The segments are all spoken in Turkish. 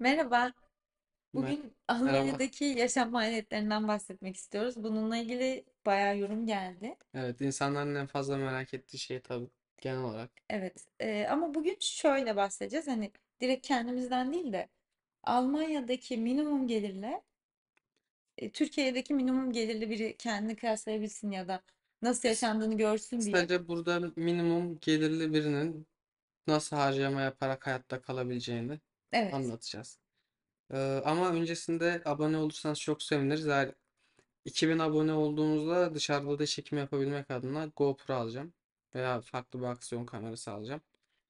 Merhaba. Bugün Almanya'daki yaşam faaliyetlerinden bahsetmek istiyoruz. Bununla ilgili bayağı yorum geldi. Evet, insanların en fazla merak ettiği şey tabii genel olarak. Evet. e, ama bugün şöyle bahsedeceğiz. Hani direkt kendimizden değil de Almanya'daki minimum gelirle e, Türkiye'deki minimum gelirli biri kendini kıyaslayabilsin ya da nasıl Kıs- yaşandığını görsün diye. Kısaca burada minimum gelirli birinin nasıl harcama yaparak hayatta kalabileceğini Evet. anlatacağız. Ee, ama öncesinde abone olursanız çok seviniriz. Eğer 2000 abone olduğumuzda dışarıda da çekim yapabilmek adına GoPro alacağım. Veya farklı bir aksiyon kamerası alacağım.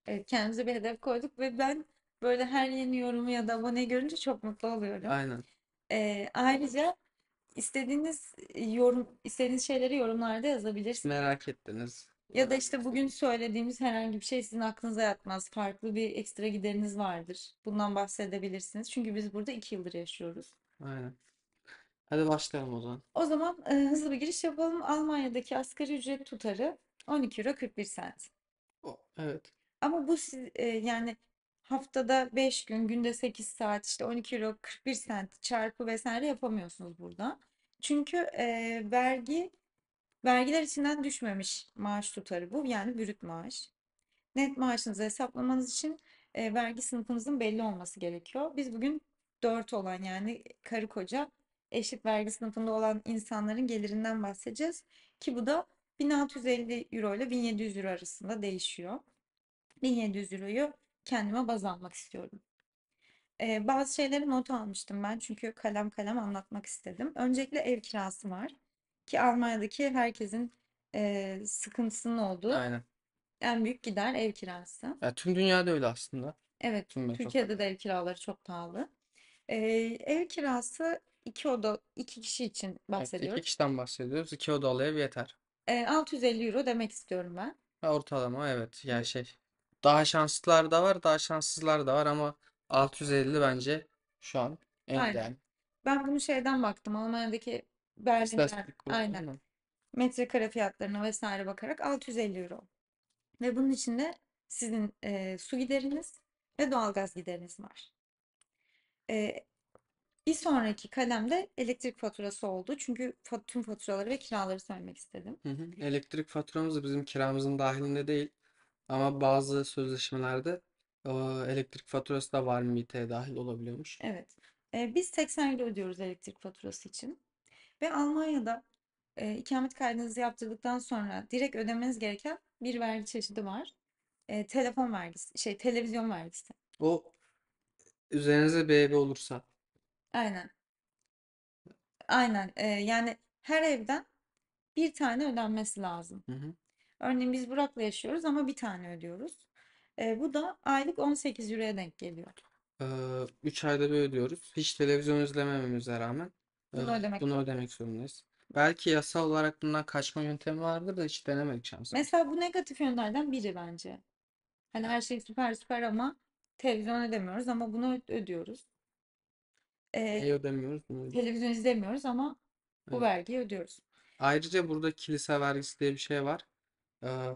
Evet, kendimize bir hedef koyduk ve ben böyle her yeni yorumu ya da abone görünce çok mutlu oluyorum. Aynen. Ee, ayrıca istediğiniz yorum, istediğiniz şeyleri yorumlarda yazabilirsiniz. Merak ettiniz. Ya da işte bugün söylediğimiz herhangi bir şey sizin aklınıza yatmaz. Farklı bir ekstra gideriniz vardır. Bundan bahsedebilirsiniz. Çünkü biz burada iki yıldır yaşıyoruz. Aynen. Hadi başlayalım o zaman. O zaman e, hızlı bir giriş yapalım. Almanya'daki asgari ücret tutarı 12 euro 41 sent. O- Evet. Ama bu siz- e, yani haftada 5 gün, günde 8 saat işte 12 euro 41 sent çarpı vesaire yapamıyorsunuz burada. Çünkü e, vergi Vergiler içinden düşmemiş maaş tutarı bu. Yani bürüt maaş. Net maaşınızı hesaplamanız için e, vergi sınıfınızın belli olması gerekiyor. Biz bugün 4 olan yani karı koca eşit vergi sınıfında olan insanların gelirinden bahsedeceğiz. Ki bu da 1650 euro ile 1700 euro arasında değişiyor. 1700 euroyu kendime baz almak istiyorum. Ee, bazı şeyleri not almıştım ben çünkü kalem kalem anlatmak istedim. Öncelikle ev kirası var. Ki Almanya'daki herkesin e, sıkıntısının olduğu Aynen. en büyük gider ev kirası. Ya tüm dünyada öyle aslında. Evet, Tüm metro- Türkiye'de de ev kiraları çok pahalı. E, ev kirası iki oda, iki kişi için Evet, İki kişiden bahsediyoruz. iki odalı ev yeter. E, 650 euro demek istiyorum ben. Ortalama evet. Yani şey daha şanslılar da var, daha şanssızlar da var ama 650 bence şu an en Aynen. Ben bunu şeyden baktım. Almanya'daki Berlin'den aynen metrekare fiyatlarına vesaire bakarak 650 euro. Ve bunun içinde sizin e, su gideriniz ve doğalgaz gideriniz var. E, bir sonraki kalemde elektrik faturası oldu. Çünkü fa- tüm faturaları ve kiraları söylemek istedim. Hı hı. Elektrik faturamız bizim kiramızın dahilinde değil. Ama bazı sözleşmelerde e, elektrik faturası da var MİT'e dahil olabiliyormuş. Evet. E, biz 80 euro ödüyoruz elektrik faturası için. Ve Almanya'da e, ikamet kaydınızı yaptırdıktan sonra direkt ödemeniz gereken bir vergi çeşidi var. E, telefon vergisi, şey televizyon vergisi. O üzerinize bir ev olursa. Aynen. Aynen. E, yani her evden bir tane ödenmesi lazım. Hı hı. Örneğin biz Burak'la yaşıyoruz ama bir tane ödüyoruz. E, bu da aylık 18 euroya denk geliyor. 3 ee, ayda bir ödüyoruz. Hiç televizyon izlemememize rağmen bunu Evet, ödemek. Bunu ödemek zorundayız. Belki yasal olarak bundan kaçma yöntemi vardır da hiç denemedik şansımız. Mesela bu negatif yönlerden biri bence. Hani her şey süper süper ama televizyon ödemiyoruz ama bunu ödüyoruz. Ee, Neyi ödemiyoruz? Bunu ödüyoruz. televizyon izlemiyoruz ama bu Evet. vergiyi ödüyoruz. Ayrıca burada kilise vergisi diye bir şey var. Ee,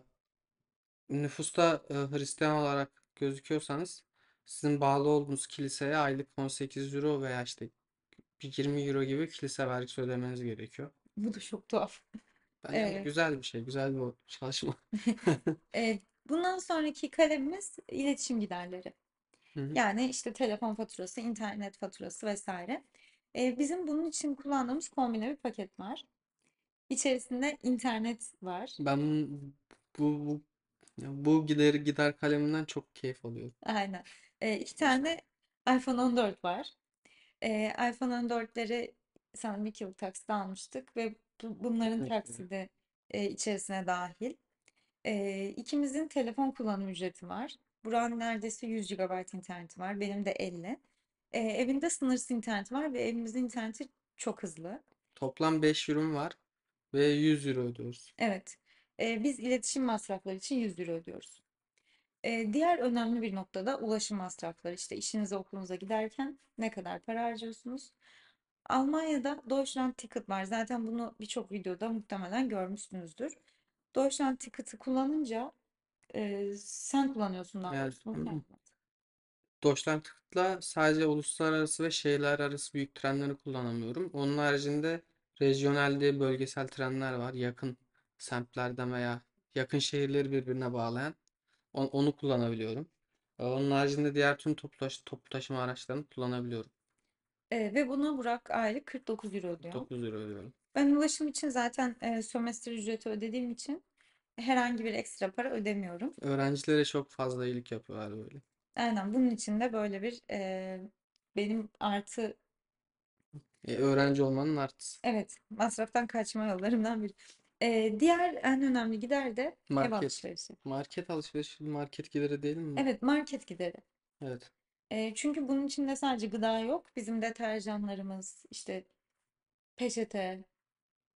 nüfusta e, Hristiyan olarak gözüküyorsanız sizin bağlı olduğunuz kiliseye aylık 18 euro veya işte bir 20 euro gibi kilise vergisi ödemeniz gerekiyor. Bu da çok tuhaf. Bence Evet. güzel bir şey, güzel bir çalışma. Evet, bundan sonraki kalemimiz iletişim giderleri. Hı hı. Yani işte telefon faturası, internet faturası vesaire. Ee, bizim bunun için kullandığımız kombine bir paket var. İçerisinde internet var. Ben bu bu bu gider gider kaleminden çok keyif alıyorum. Aynen. Ee, iki tane iPhone 14 var iPhone 14'leri sanırım 2 yıl taksitle almıştık ve bu, bunların taksidi e, içerisine dahil. E, ikimizin telefon kullanım ücreti var. Buran neredeyse 100 GB interneti var. Benim de 50. E, evinde sınırsız internet var ve evimizin interneti çok hızlı. Toplam 5 ürün var ve 100 euro ödüyoruz. Evet. E, biz iletişim masrafları için 100 euro ödüyoruz. Eee, diğer önemli bir nokta da ulaşım masrafları. İşte işinize, okulunuza giderken ne kadar para harcıyorsunuz? Almanya'da Deutschlandticket var. Zaten bunu birçok videoda muhtemelen görmüşsünüzdür. Deutschlandticket'ı kullanınca eee, sen kullanıyorsun daha Yani doğrusu. bunu sadece uluslararası ve şehirler arası büyük trenleri kullanamıyorum. Onun haricinde rejyonel bölgesel trenler var. Yakın semtlerden veya yakın şehirleri birbirine bağlayan. On, onu kullanabiliyorum. onun haricinde diğer tüm toplu, taş- toplu taşıma araçlarını kullanabiliyorum. E, ve buna Burak aylık 49 euro ödüyor. 49 euro ödüyorum. Ben ulaşım için zaten e, sömestr ücreti ödediğim için herhangi bir ekstra para ödemiyorum. Öğrencilere çok fazla iyilik yapıyorlar böyle. Aynen bunun için de böyle bir e, benim artı E, öğrenci olmanın artısı. evet masraftan kaçma yollarımdan biri. Ee, diğer en önemli gider de ev Market. alışverişi. Market alışverişi market gideri değil mi? Evet, market gideri. Evet. Ee, çünkü bunun içinde sadece gıda yok. Bizim deterjanlarımız, işte peçete,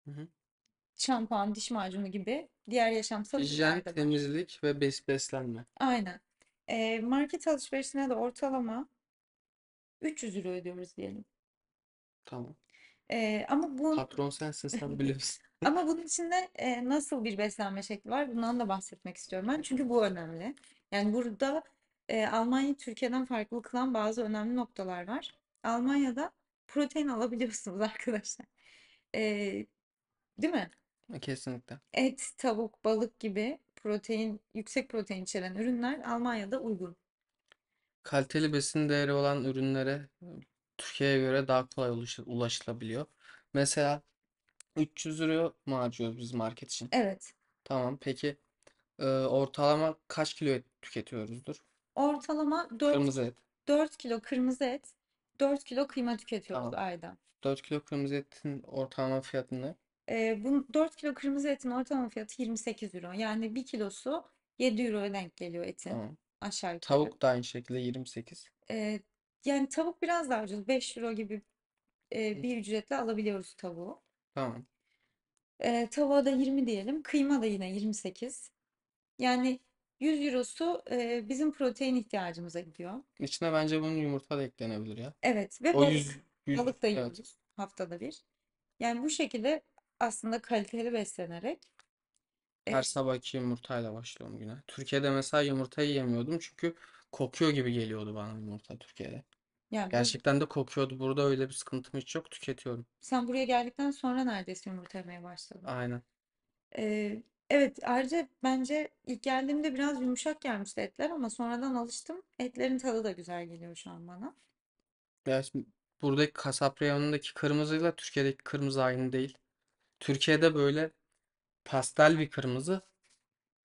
Hı hı. şampuan, diş macunu gibi diğer yaşamsal Hijyen, ürünler temizlik ve bes beslenme. Aynen. Ee, market alışverişine de ortalama 300 euro ödüyoruz diyelim. Tamam. Ee, ama bu Patron sensin sen biliyorsun. Ama bunun içinde e, nasıl bir beslenme şekli var bundan da bahsetmek istiyorum ben. Çünkü bu önemli. Yani burada e, Almanya Türkiye'den farklı kılan bazı önemli noktalar var. Almanya'da protein alabiliyorsunuz arkadaşlar. E, değil mi? E, kesinlikle. Et, tavuk, balık gibi protein, yüksek protein içeren ürünler Almanya'da uygun. Kaliteli besin değeri olan ürünlere Türkiye'ye göre daha kolay ulaşılabiliyor. Mesela 300 lira mı harcıyoruz biz market için? Evet. Tamam. Peki e, ortalama kaç kilo et tüketiyoruzdur? Ortalama 4, Kırmızı et. 4 kilo kırmızı et, 4 kilo kıyma tüketiyoruz Tamam. ayda. 4 kilo kırmızı etin ortalama fiyatı ne? Ee, bu 4 kilo kırmızı etin ortalama fiyatı 28 euro. Yani 1 kilosu 7 euroya denk geliyor etin Tamam. aşağı yukarı. Tavuk da aynı şekilde 28. Ee, yani tavuk biraz daha ucuz. 5 euro gibi e, bir ücretle alabiliyoruz tavuğu. Tamam. E, tava da 20 diyelim. Kıyma da yine 28. Yani 100 eurosu e, bizim protein ihtiyacımıza gidiyor. İçine bence bunun yumurta da eklenebilir ya. Evet ve O balık, 100, 100 balık da evet. yiyoruz haftada bir. Yani bu şekilde aslında kaliteli beslenerek e, Her sabahki yumurtayla başlıyorum güne. Türkiye'de mesela yumurtayı yemiyordum çünkü kokuyor gibi geliyordu bana yumurta Türkiye'de. Ya bu- Gerçekten de kokuyordu. Burada öyle bir sıkıntım hiç yok. Tüketiyorum. sen buraya geldikten sonra neredeyse yumurta başladın. Aynen. Ee, evet ayrıca bence ilk geldiğimde biraz yumuşak gelmişti etler ama sonradan alıştım. Etlerin tadı da güzel geliyor şu an bana. Ya şimdi buradaki kasap reyonundaki kırmızıyla Türkiye'deki kırmızı aynı değil. Türkiye'de böyle pastel bir kırmızı,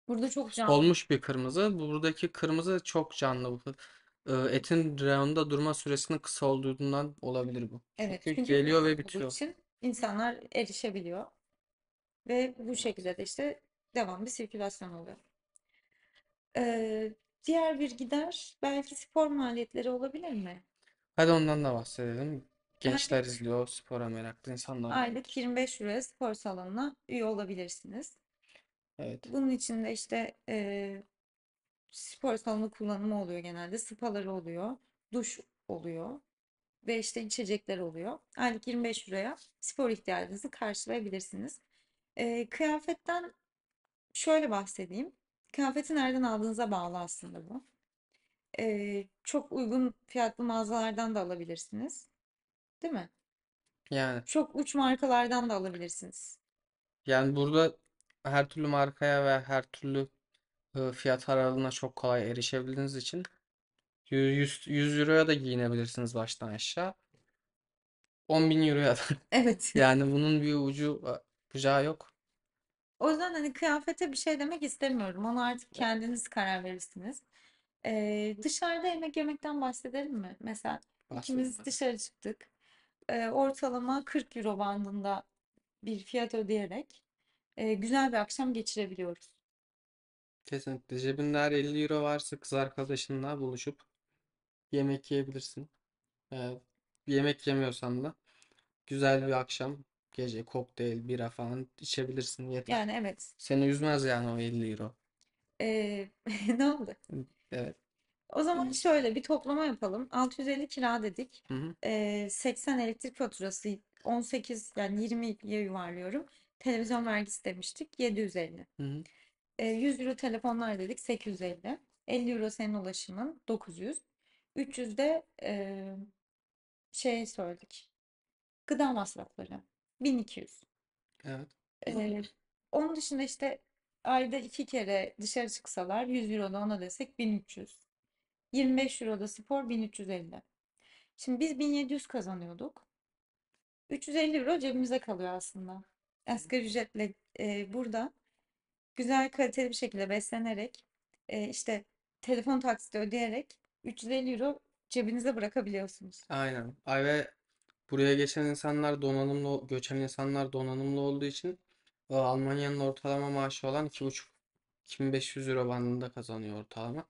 Burada çok canlı. solmuş bir kırmızı. Buradaki kırmızı çok canlı. Ee, etin reyonda durma süresinin kısa olduğundan olabilir bu. Evet, Çünkü çünkü geliyor ve bitiyor. için insanlar erişebiliyor. Ve bu şekilde de işte devamlı sirkülasyon oluyor. Ee, diğer bir gider belki spor maliyetleri olabilir mi? Hadi ondan da bahsedelim. Gençler izliyor, spora meraklı insanlar. var. Aylık 25 liraya spor salonuna üye olabilirsiniz. Evet. Bunun için de işte e, spor salonu kullanımı oluyor genelde. Spaları oluyor. Duş oluyor. Ve işte içecekler oluyor. Aylık 25 liraya spor ihtiyacınızı karşılayabilirsiniz. E, kıyafetten şöyle bahsedeyim. Kıyafeti nereden aldığınıza bağlı aslında bu. E, çok uygun fiyatlı mağazalardan da alabilirsiniz. Değil mi? Yani Çok uç markalardan da alabilirsiniz. yani burada her türlü markaya ve her türlü fiyat aralığına çok kolay erişebildiğiniz için 100, 100 euroya da giyinebilirsiniz baştan aşağı. 10.000 euroya da. Evet. Yani bunun bir ucu bucağı yok. O yüzden hani kıyafete bir şey demek istemiyorum. onu artık kendiniz karar verirsiniz. Ee, dışarıda yemek yemekten bahsedelim mi? Mesela Bahsedelim. ikimiz dışarı çıktık. Ee, ortalama 40 euro bandında bir fiyat ödeyerek e, güzel bir akşam geçirebiliyoruz. Kesinlikle. Cebinde her 50 euro varsa kız arkadaşınla buluşup yemek yiyebilirsin. Ee, yemek yemiyorsan da güzel bir akşam, gece kokteyl, bira falan içebilirsin yeter. Yani evet. Seni üzmez yani o 50 euro. Ee, ne oldu? Evet. O zaman Hı. şöyle bir toplama yapalım. 650 kira dedik. Hı Ee, 80 elektrik faturası 18 yani 20'ye yuvarlıyorum. Televizyon vergisi demiştik 750. Hı hı. 100 ee, euro telefonlar dedik 850. 50 euro senin ulaşımın 900. 300 de e, şey söyledik. Gıda masrafları 1200. Evet. E, onun dışında işte ayda iki kere dışarı çıksalar 100 euro da ona desek 1300. 25 euro da spor 1350. Şimdi biz 1700 kazanıyorduk. 350 euro cebimize kalıyor aslında. Asgari ücretle e, burada güzel kaliteli bir şekilde beslenerek e, işte telefon taksiti ödeyerek 350 euro cebinize bırakabiliyorsunuz. Aynen. Ay ve buraya geçen insanlar donanımlı, göçen insanlar donanımlı olduğu için Almanya'nın ortalama maaşı olan 2,5-2500 euro bandında kazanıyor ortalama.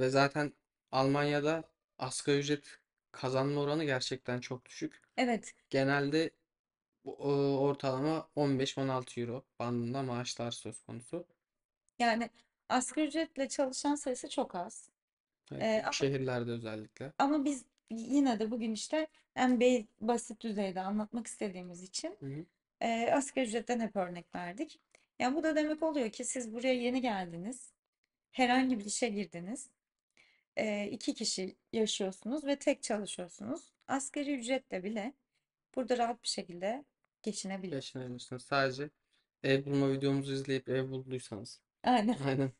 Ve zaten Almanya'da asgari ücret kazanma oranı gerçekten çok düşük. Evet. Genelde ortalama 15-16 euro bandında maaşlar söz konusu. Yani asgari ücretle çalışan sayısı çok az. Evet, Ee, ama, şehirlerde özellikle. ama biz yine de bugün işte en basit düzeyde anlatmak istediğimiz için Hı e, asgari ücretten hep örnek verdik. Yani bu da demek oluyor ki siz buraya yeni geldiniz, herhangi bir işe girdiniz, e, iki kişi yaşıyorsunuz ve tek çalışıyorsunuz. Asgari ücretle bile burada rahat bir şekilde Geçinebiliyorsun. Yaşanabilirsiniz. Sadece ev bulma videomuzu izleyip ev bulduysanız. Aynen. Aynen.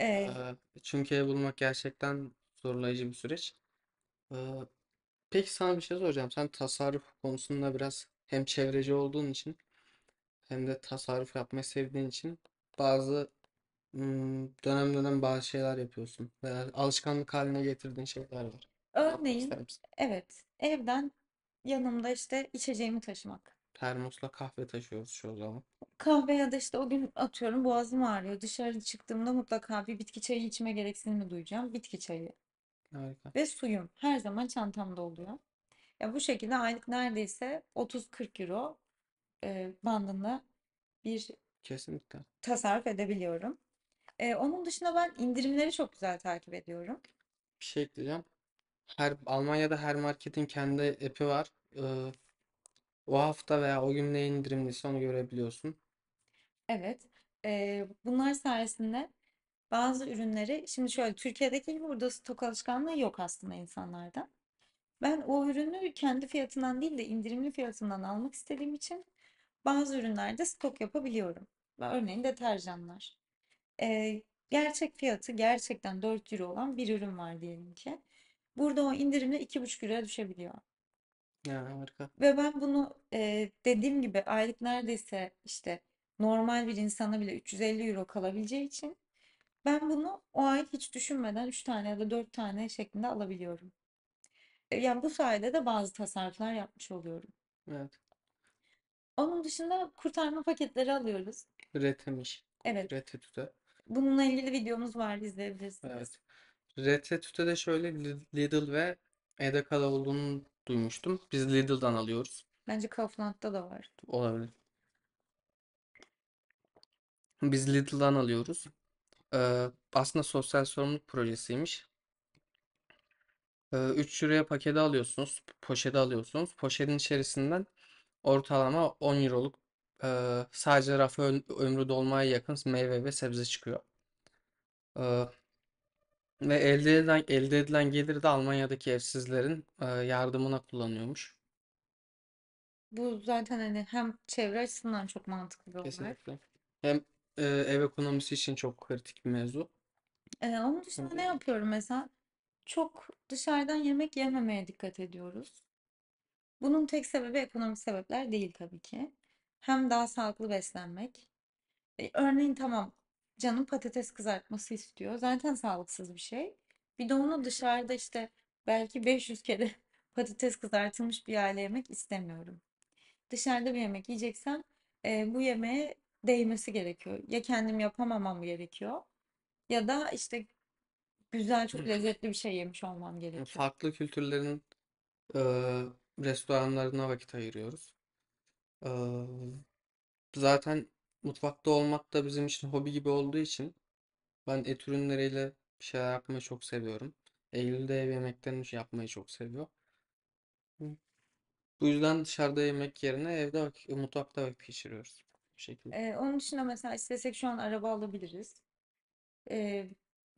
Ee, ee, çünkü ev bulmak gerçekten zorlayıcı bir süreç. Ee, peki sana bir şey soracağım. Sen tasarruf konusunda biraz hem çevreci olduğun için hem de tasarruf yapmayı sevdiğin için bazı hmm, dönem dönem bazı şeyler yapıyorsun veya alışkanlık haline getirdiğin şeyler var. Anlatmak ister örneğin misin? evet evden yanımda işte içeceğimi taşımak. Termosla kahve taşıyoruz şu zaman. Kahve ya da işte o gün atıyorum boğazım ağrıyor. Dışarı çıktığımda mutlaka bir bitki çayı içme gereksinimi duyacağım. Bitki çayı. Harika. Ve suyum her zaman çantamda oluyor. Ya bu şekilde aylık neredeyse 30-40 euro e, bandında bir Kesinlikle. tasarruf edebiliyorum. E, onun dışında ben indirimleri çok güzel takip ediyorum. Bir şey ekleyeceğim. Her Almanya'da her marketin kendi app'i var. Ee, o hafta veya o gün ne indirimliyse onu görebiliyorsun. Evet. Ee, bunlar sayesinde bazı ürünleri şimdi şöyle Türkiye'deki gibi burada stok alışkanlığı yok aslında insanlarda. Ben o ürünü kendi fiyatından değil de indirimli fiyatından almak istediğim için bazı ürünlerde stok yapabiliyorum. Örneğin deterjanlar. Ee, gerçek fiyatı gerçekten 4 euro olan bir ürün var diyelim ki. Burada o indirimle 2,5 euroya düşebiliyor. Ya harika. Ve ben bunu e, dediğim gibi aylık neredeyse işte normal bir insana bile 350 euro kalabileceği için ben bunu o ay hiç düşünmeden 3 tane ya da 4 tane şeklinde alabiliyorum. E, Yani bu sayede de bazı tasarruflar yapmış oluyorum. Evet. Onun dışında kurtarma paketleri alıyoruz. Retemiş. Evet, Retetü'de. bununla ilgili videomuz var izleyebilirsiniz. Evet. Retetü'de de şöyle Lidl ve Edeka Davuğlu'nun duymuştum. Biz Lidl'dan alıyoruz. Bence Kaufland'da da var. Olabilir. Biz Lidl'dan alıyoruz. Ee, aslında sosyal sorumluluk projesiymiş. 3 ee, euroya paketi alıyorsunuz. Poşeti alıyorsunuz. Poşetin içerisinden ortalama 10 euroluk e, sadece rafı ömrü dolmaya yakın meyve ve sebze çıkıyor. E, ve elde edilen, elde edilen geliri de Almanya'daki evsizlerin e, yardımına kullanıyormuş. Bu zaten hani hem çevre açısından çok mantıklı bir olay. Kesinlikle. Hem e, ev ekonomisi için çok kritik bir mevzu. Ee, onun dışında ne yapıyorum mesela? Çok dışarıdan yemek yememeye dikkat ediyoruz. Bunun tek sebebi ekonomik sebepler değil tabii ki. Hem daha sağlıklı beslenmek. E, örneğin tamam canım patates kızartması istiyor. Zaten sağlıksız bir şey. Bir de onu dışarıda işte belki 500 kere patates kızartılmış bir aile yemek istemiyorum. Dışarıda bir yemek yiyeceksem e, bu yemeğe değmesi gerekiyor. Ya kendim yapamamam gerekiyor ya da işte güzel çok lezzetli bir şey yemiş olmam gerekiyor. Farklı kültürlerin e, restoranlarına vakit ayırıyoruz. E, zaten mutfakta olmak da bizim için hobi gibi olduğu için ben et ürünleriyle bir şeyler yapmayı çok seviyorum. Eylül de ev yemeklerini yapmayı çok seviyor. Bu yüzden dışarıda yemek yerine evde vakit, e, mutfakta vakit geçiriyoruz. Bu şekilde. Ee, onun dışında mesela istesek şu an araba alabiliriz. Ee,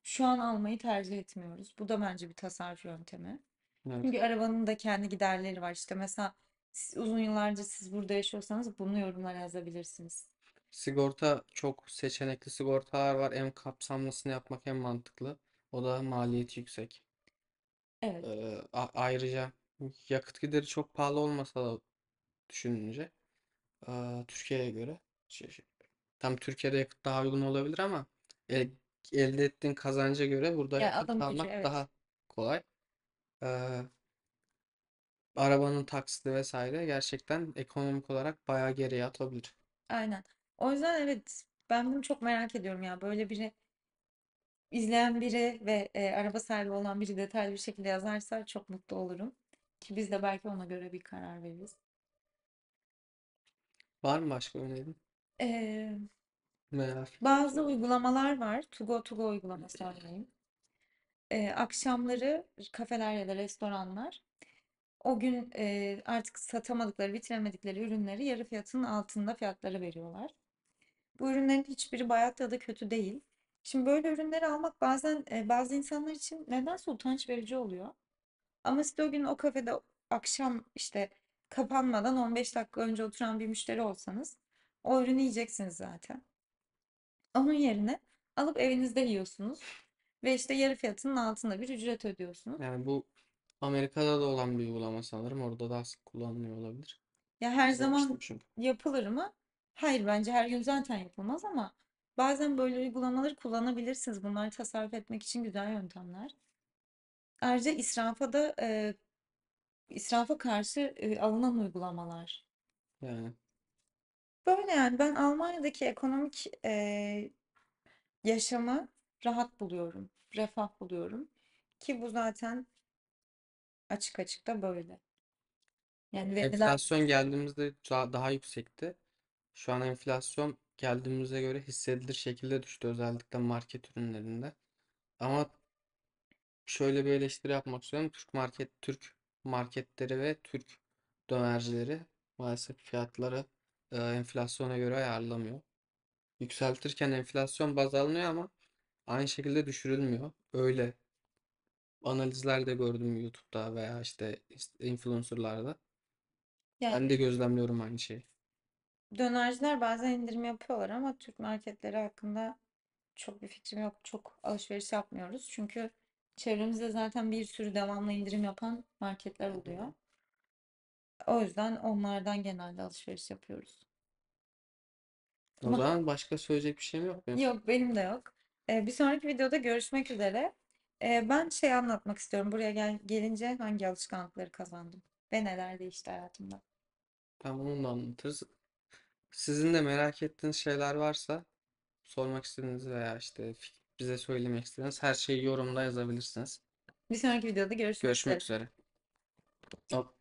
şu an almayı tercih etmiyoruz. Bu da bence bir tasarruf yöntemi. Evet. Çünkü arabanın da kendi giderleri var. İşte mesela siz, uzun yıllarca siz burada yaşıyorsanız bunu yorumlara yazabilirsiniz. Sigorta çok seçenekli sigortalar var. Hem kapsamlısını yapmak hem mantıklı. O da maliyeti yüksek. Evet. Ee, a- ayrıca yakıt gideri çok pahalı olmasa da düşününce e, Türkiye'ye göre şey, şey, tam Türkiye'de yakıt daha uygun olabilir ama el- elde ettiğin kazanca göre burada Ya yakıt adam gücü almak evet. daha kolay. Ee, arabanın taksiti vesaire gerçekten ekonomik olarak bayağı geriye atabilir. Aynen. O yüzden evet ben bunu çok merak ediyorum ya. Böyle biri izleyen biri ve e, araba sahibi olan biri detaylı bir şekilde yazarsa çok mutlu olurum. Ki biz de belki ona göre bir karar veririz. Var mı başka önerin? Ee, Merak. bazı uygulamalar var. To go to go uygulaması örneğin. Ee, akşamları kafeler ya da restoranlar o gün e, artık satamadıkları, bitiremedikleri ürünleri yarı fiyatının altında fiyatları veriyorlar. Bu ürünlerin hiçbiri bayat ya da kötü değil. Şimdi böyle ürünleri almak bazen e, bazı insanlar için nedense utanç verici oluyor. Ama siz o gün o kafede akşam işte kapanmadan 15 dakika önce oturan bir müşteri olsanız o ürünü yiyeceksiniz zaten. Onun yerine alıp evinizde yiyorsunuz ve işte yarı fiyatının altında bir ücret ödüyorsunuz. Yani bu Amerika'da da olan bir uygulama sanırım. Orada da sık kullanılıyor olabilir. Ya her şey zaman yapılır mı? Hayır bence her gün zaten yapılmaz ama bazen böyle uygulamaları kullanabilirsiniz. Bunları tasarruf etmek için güzel yöntemler. Ayrıca israfa da e, israfa karşı e, alınan uygulamalar. Yani. Böyle yani ben Almanya'daki ekonomik e, yaşamı rahat buluyorum, refah buluyorum ki bu zaten açık açık da böyle. Yani verilen Enflasyon geldiğimizde daha, daha yüksekti. Şu an enflasyon geldiğimize göre hissedilir şekilde düştü özellikle market ürünlerinde. Ama şöyle bir eleştiri yapmak istiyorum. Türk market, Türk marketleri ve Türk dönercileri maalesef fiyatları e, enflasyona göre ayarlamıyor. Yükseltirken enflasyon baz alınıyor ama aynı şekilde düşürülmüyor. Öyle analizler de gördüm YouTube'da veya işte influencer'larda. ben de gözlemliyorum aynı şeyi dönerciler bazen indirim yapıyorlar ama Türk marketleri hakkında çok bir fikrim yok. Çok alışveriş yapmıyoruz. Çünkü çevremizde zaten bir sürü devamlı indirim yapan marketler oluyor. O yüzden onlardan genelde alışveriş yapıyoruz. O Ama- zaman başka söyleyecek bir şeyim yok benim. Yok benim de yok. Ee, bir sonraki videoda görüşmek üzere. Ee, ben şey anlatmak istiyorum. Buraya gel gelince hangi alışkanlıkları kazandım ve neler değişti hayatımda. Tamam onu da anlatırız. Sizin de merak ettiğiniz şeyler varsa sormak istediğiniz veya işte bize söylemek istediğiniz her şeyi yorumda yazabilirsiniz. Bir sonraki videoda görüşmek üzere. Görüşmek üzere. Hop.